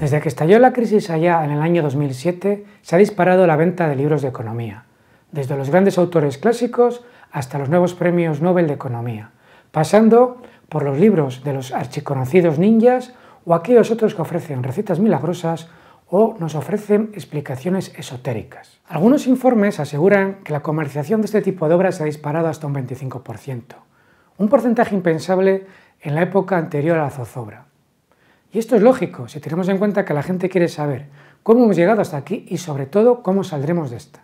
Desde que estalló la crisis allá en el año 2007, se ha disparado la venta de libros de economía, desde los grandes autores clásicos hasta los nuevos premios Nobel de Economía, pasando por los libros de los archiconocidos ninjas o aquellos otros que ofrecen recetas milagrosas o nos ofrecen explicaciones esotéricas. Algunos informes aseguran que la comercialización de este tipo de obras se ha disparado hasta un 25%, un porcentaje impensable en la época anterior a la zozobra. Y esto es lógico si tenemos en cuenta que la gente quiere saber cómo hemos llegado hasta aquí y sobre todo cómo saldremos de esta.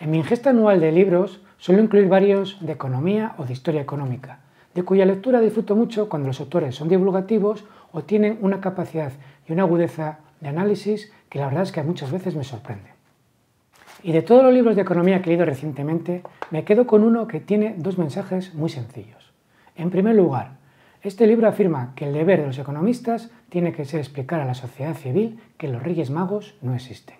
En mi ingesta anual de libros suelo incluir varios de economía o de historia económica, de cuya lectura disfruto mucho cuando los autores son divulgativos o tienen una capacidad y una agudeza de análisis que la verdad es que muchas veces me sorprende. Y de todos los libros de economía que he leído recientemente, me quedo con uno que tiene dos mensajes muy sencillos. En primer lugar, este libro afirma que el deber de los economistas tiene que ser explicar a la sociedad civil que los Reyes Magos no existen.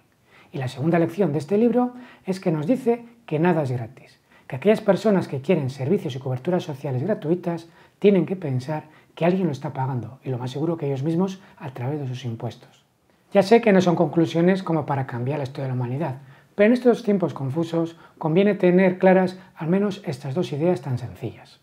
Y la segunda lección de este libro es que nos dice que nada es gratis, que aquellas personas que quieren servicios y coberturas sociales gratuitas tienen que pensar que alguien lo está pagando, y lo más seguro que ellos mismos a través de sus impuestos. Ya sé que no son conclusiones como para cambiar la historia de la humanidad, pero en estos tiempos confusos conviene tener claras al menos estas dos ideas tan sencillas.